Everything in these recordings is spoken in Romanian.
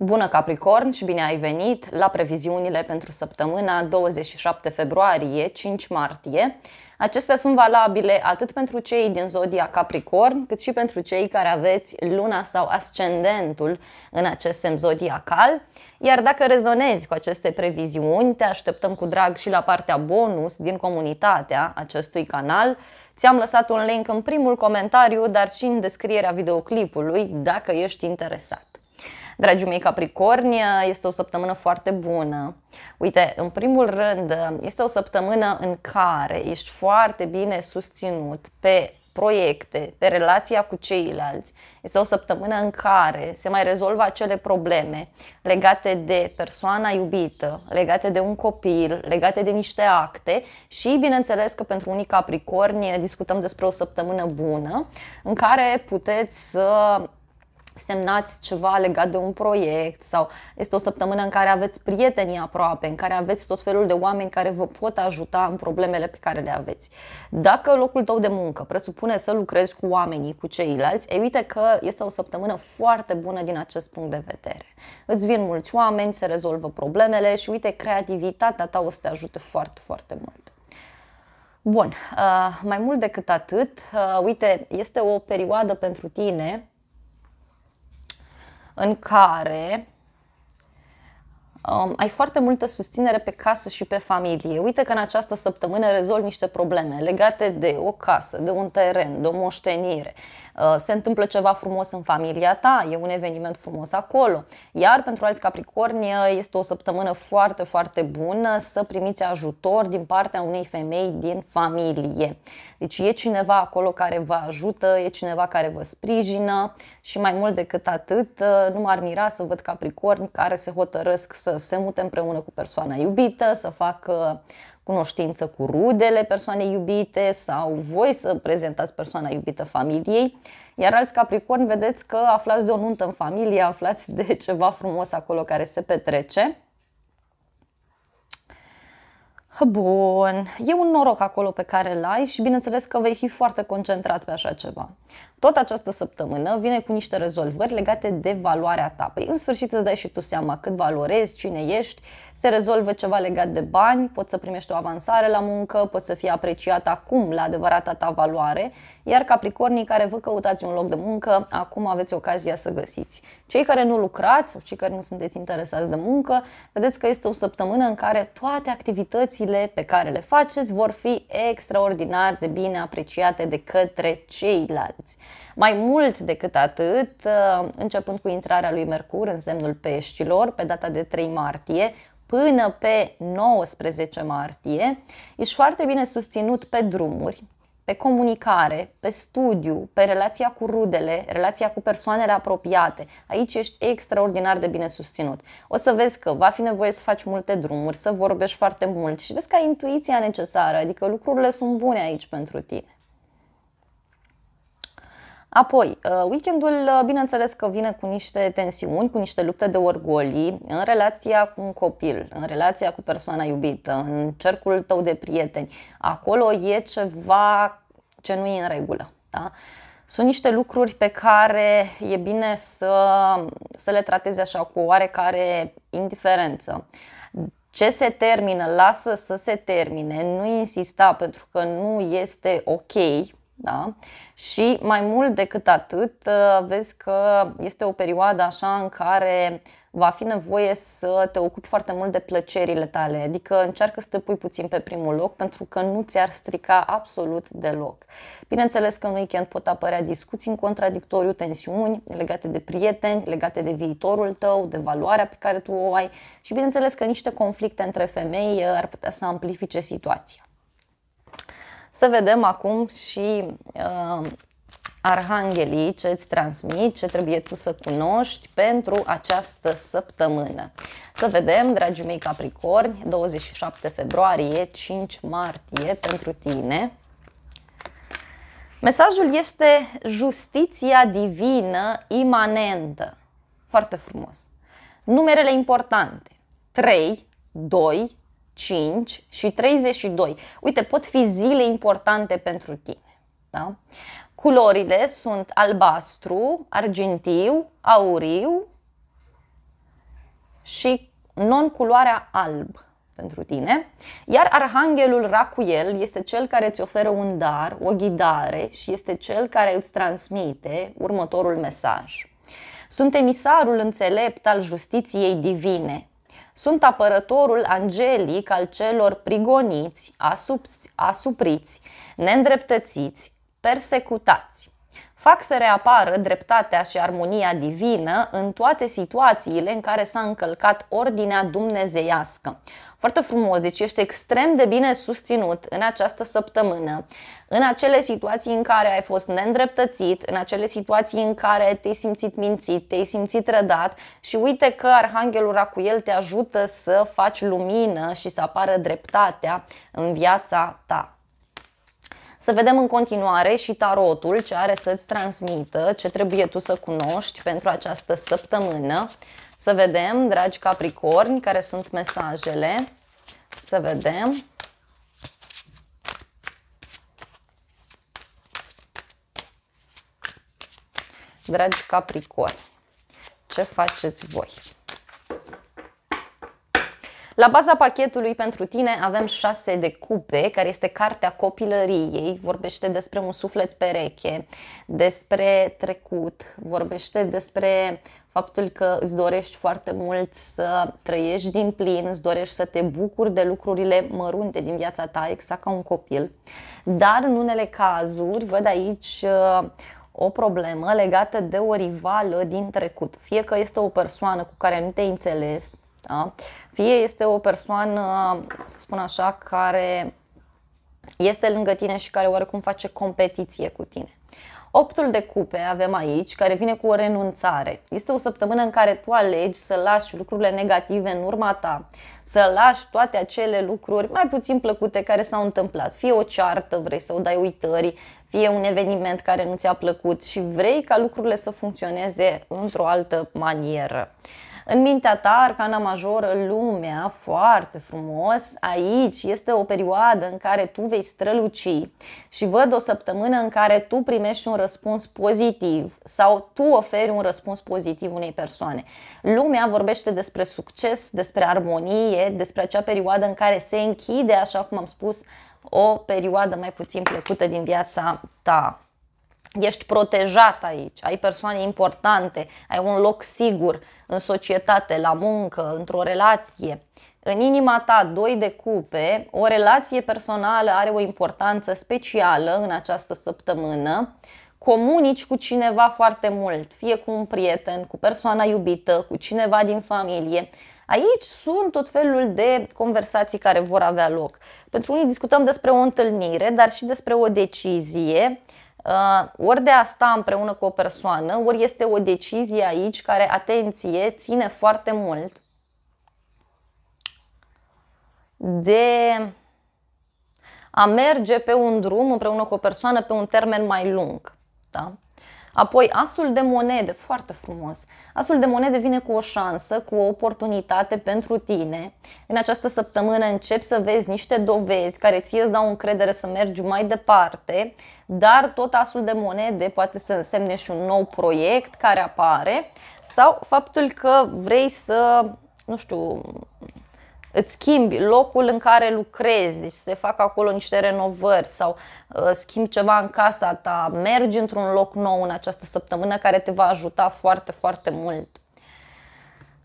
Bună Capricorn și bine ai venit la previziunile pentru săptămâna 27 februarie-5 martie. Acestea sunt valabile atât pentru cei din zodia Capricorn, cât și pentru cei care aveți luna sau ascendentul în acest semn zodiacal. Iar dacă rezonezi cu aceste previziuni, te așteptăm cu drag și la partea bonus din comunitatea acestui canal. Ți-am lăsat un link în primul comentariu, dar și în descrierea videoclipului, dacă ești interesat. Dragii mei Capricorni, este o săptămână foarte bună. Uite, în primul rând, este o săptămână în care ești foarte bine susținut pe proiecte, pe relația cu ceilalți. Este o săptămână în care se mai rezolvă acele probleme legate de persoana iubită, legate de un copil, legate de niște acte și, bineînțeles, că pentru unii capricorni discutăm despre o săptămână bună în care puteți să semnați ceva legat de un proiect sau este o săptămână în care aveți prietenii aproape, în care aveți tot felul de oameni care vă pot ajuta în problemele pe care le aveți. Dacă locul tău de muncă presupune să lucrezi cu oamenii, cu ceilalți, ei uite că este o săptămână foarte bună din acest punct de vedere. Îți vin mulți oameni, se rezolvă problemele și uite, creativitatea ta o să te ajute foarte, foarte mult. Bun, uh, mai mult decât atât, uh, uite, este o perioadă pentru tine în care um, ai foarte multă susținere pe casă și pe familie. Uite că în această săptămână rezolvi niște probleme legate de o casă, de un teren, de o moștenire, Uh, se întâmplă ceva frumos în familia ta, e un eveniment frumos acolo. Iar pentru alți capricorni uh, este o săptămână foarte, foarte bună să primiți ajutor din partea unei femei din familie. Deci e cineva acolo care vă ajută, e cineva care vă sprijină și mai mult decât atât, uh, nu m-ar mira să văd capricorni care se hotărăsc să se mute împreună cu persoana iubită, să facă cunoștință cu rudele persoanei iubite sau voi să prezentați persoana iubită familiei. Iar alți capricorni, vedeți că aflați de o nuntă în familie, aflați de ceva frumos acolo care se petrece. Bun, e un noroc acolo pe care îl ai și bineînțeles că vei fi foarte concentrat pe așa ceva. Tot această săptămână vine cu niște rezolvări legate de valoarea ta. Păi în sfârșit îți dai și tu seama cât valorezi, cine ești, se rezolvă ceva legat de bani, poți să primești o avansare la muncă, poți să fii apreciat acum la adevărata ta valoare, iar capricornii care vă căutați un loc de muncă, acum aveți ocazia să găsiți. Cei care nu lucrați sau cei care nu sunteți interesați de muncă, vedeți că este o săptămână în care toate activitățile pe care le faceți vor fi extraordinar de bine apreciate de către ceilalți. Mai mult decât atât, începând cu intrarea lui Mercur în semnul peștilor pe data de 3 martie, până pe 19 martie, ești foarte bine susținut pe drumuri, pe comunicare, pe studiu, pe relația cu rudele, relația cu persoanele apropiate. Aici ești extraordinar de bine susținut. O să vezi că va fi nevoie să faci multe drumuri, să vorbești foarte mult și vezi că ai intuiția necesară, adică lucrurile sunt bune aici pentru tine. Apoi, uh, weekendul, uh, bineînțeles că vine cu niște tensiuni, cu niște lupte de orgolii în relația cu un copil, în relația cu persoana iubită, în cercul tău de prieteni. Acolo e ceva ce nu e în regulă. Da? Sunt niște lucruri pe care e bine să, să le tratezi așa cu oarecare indiferență. Ce se termină, lasă să se termine, nu insista pentru că nu este ok da? Și mai mult decât atât, uh, vezi că este o perioadă așa în care va fi nevoie să te ocupi foarte mult de plăcerile tale, adică încearcă să te pui puțin pe primul loc pentru că nu ți-ar strica absolut deloc. Bineînțeles că în weekend pot apărea discuții în contradictoriu, tensiuni legate de prieteni, legate de viitorul tău, de valoarea pe care tu o ai și bineînțeles că niște conflicte între femei uh, ar putea să amplifice situația. Să vedem acum și uh, arhanghelii ce îți transmit, ce trebuie tu să cunoști pentru această săptămână. Să vedem, dragii mei Capricorni, 27 februarie, 5 martie pentru tine. Mesajul este justiția divină imanentă. Foarte frumos. Numerele importante. 3, 2, 5 și 32. Uite, pot fi zile importante pentru tine. Da? Culorile sunt albastru, argintiu, auriu și non-culoarea alb pentru tine. Iar arhanghelul Racuel este cel care îți oferă un dar, o ghidare și este cel care îți transmite următorul mesaj. Sunt emisarul înțelept al justiției divine, sunt apărătorul angelic al celor prigoniți, asupriți, neîndreptățiți, persecutați. Fac să reapară dreptatea și armonia divină în toate situațiile în care s-a încălcat ordinea dumnezeiască. Foarte frumos, deci ești extrem de bine susținut în această săptămână, în acele situații în care ai fost neîndreptățit, în acele situații în care te-ai simțit mințit, te-ai simțit rădat și uite că Arhanghelul Racuel te ajută să faci lumină și să apară dreptatea în viața ta. Să vedem în continuare și tarotul ce are să-ți transmită, ce trebuie tu să cunoști pentru această săptămână. Să vedem, dragi capricorni, care sunt mesajele. Să vedem. Dragi capricorni, ce faceți voi? La baza pachetului pentru tine avem șase de cupe, care este cartea copilăriei, vorbește despre un suflet pereche, despre trecut, vorbește despre faptul că îți dorești foarte mult să trăiești din plin, îți dorești să te bucuri de lucrurile mărunte din viața ta, exact ca un copil. Dar în unele cazuri văd aici uh, o problemă legată de o rivală din trecut. Fie că este o persoană cu care nu te înțelegi, da? fie este o persoană, să spun așa, care este lângă tine și care oarecum face competiție cu tine. Optul de cupe avem aici, care vine cu o renunțare. Este o săptămână în care tu alegi să lași lucrurile negative în urma ta, să lași toate acele lucruri mai puțin plăcute care s-au întâmplat. Fie o ceartă, vrei să o dai uitării, fie un eveniment care nu ți-a plăcut și vrei ca lucrurile să funcționeze într-o altă manieră în mintea ta arcana majoră, lumea, foarte frumos, aici este o perioadă în care tu vei străluci și văd o săptămână în care tu primești un răspuns pozitiv sau tu oferi un răspuns pozitiv unei persoane. Lumea vorbește despre succes, despre armonie, despre acea perioadă în care se închide, așa cum am spus, o perioadă mai puțin plăcută din viața ta ești protejat aici, ai persoane importante, ai un loc sigur în societate, la muncă, într-o relație. În inima ta, doi de cupe, o relație personală are o importanță specială în această săptămână. Comunici cu cineva foarte mult, fie cu un prieten, cu persoana iubită, cu cineva din familie. Aici sunt tot felul de conversații care vor avea loc. Pentru unii discutăm despre o întâlnire, dar și despre o decizie Uh, ori de a sta împreună cu o persoană, ori este o decizie aici care, atenție, ține foarte mult de a merge pe un drum împreună cu o persoană pe un termen mai lung. Da? Apoi, asul de monede, foarte frumos. Asul de monede vine cu o șansă, cu o oportunitate pentru tine. În această săptămână începi să vezi niște dovezi care ție îți dau încredere să mergi mai departe, dar tot asul de monede poate să însemne și un nou proiect care apare sau faptul că vrei să, nu știu, îți schimbi locul în care lucrezi, deci se fac acolo niște renovări sau uh, schimbi ceva în casa ta, mergi într-un loc nou în această săptămână care te va ajuta foarte, foarte mult.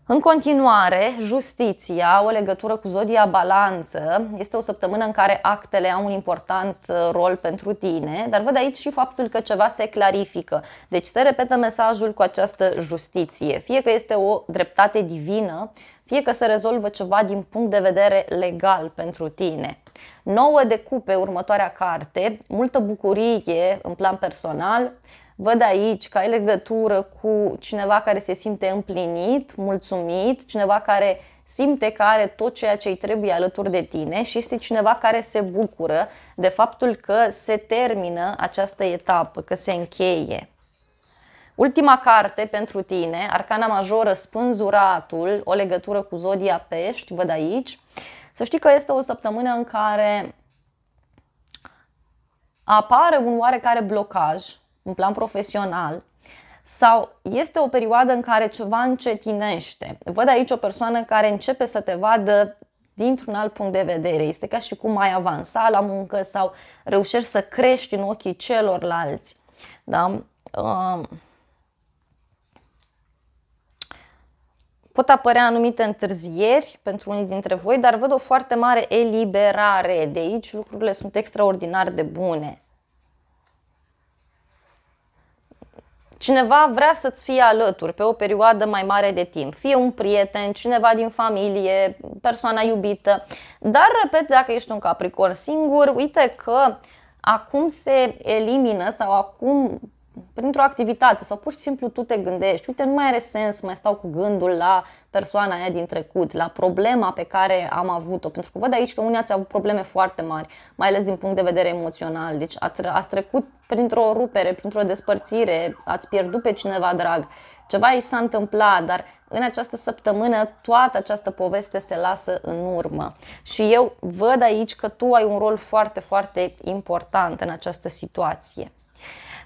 În continuare, justiția, o legătură cu zodia balanță, este o săptămână în care actele au un important uh, rol pentru tine, dar văd aici și faptul că ceva se clarifică. Deci se repetă mesajul cu această justiție, fie că este o dreptate divină, fie că se rezolvă ceva din punct de vedere legal pentru tine. Nouă de cupe, următoarea carte, multă bucurie în plan personal, Văd aici că ai legătură cu cineva care se simte împlinit, mulțumit, cineva care simte că are tot ceea ce îi trebuie alături de tine și este cineva care se bucură de faptul că se termină această etapă, că se încheie. Ultima carte pentru tine, Arcana Majoră, Spânzuratul, o legătură cu Zodia Pești, văd aici. Să știi că este o săptămână în care apare un oarecare blocaj în plan profesional sau este o perioadă în care ceva încetinește. Văd aici o persoană care începe să te vadă dintr-un alt punct de vedere. Este ca și cum ai avansa la muncă sau reușești să crești în ochii celorlalți. Da? Uh. Pot apărea anumite întârzieri pentru unii dintre voi, dar văd o foarte mare eliberare. De aici lucrurile sunt extraordinar de bune. Cineva vrea să-ți fie alături pe o perioadă mai mare de timp, fie un prieten, cineva din familie, persoana iubită, dar, repet, dacă ești un capricorn singur, uite că acum se elimină sau acum printr-o activitate sau pur și simplu tu te gândești, uite, nu mai are sens mai stau cu gândul la persoana aia din trecut, la problema pe care am avut-o, pentru că văd aici că unii ați avut probleme foarte mari, mai ales din punct de vedere emoțional, deci ați trecut printr-o rupere, printr-o despărțire, ați pierdut pe cineva drag, ceva aici s-a întâmplat, dar în această săptămână toată această poveste se lasă în urmă. Și eu văd aici că tu ai un rol foarte, foarte important în această situație.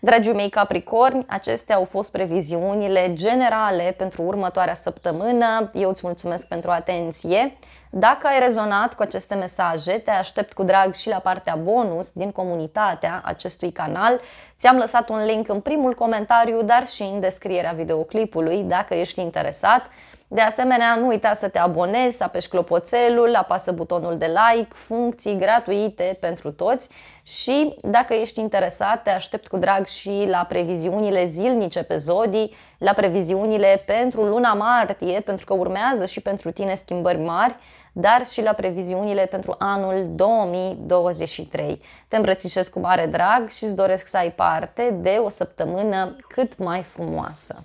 Dragii mei capricorni, acestea au fost previziunile generale pentru următoarea săptămână. Eu îți mulțumesc pentru atenție. Dacă ai rezonat cu aceste mesaje, te aștept cu drag și la partea bonus din comunitatea acestui canal. Ți-am lăsat un link în primul comentariu, dar și în descrierea videoclipului, dacă ești interesat. De asemenea, nu uita să te abonezi, să apeși clopoțelul, apasă butonul de like, funcții gratuite pentru toți și dacă ești interesat, te aștept cu drag și la previziunile zilnice pe Zodii, la previziunile pentru luna martie, pentru că urmează și pentru tine schimbări mari, dar și la previziunile pentru anul 2023. Te îmbrățișez cu mare drag și îți doresc să ai parte de o săptămână cât mai frumoasă.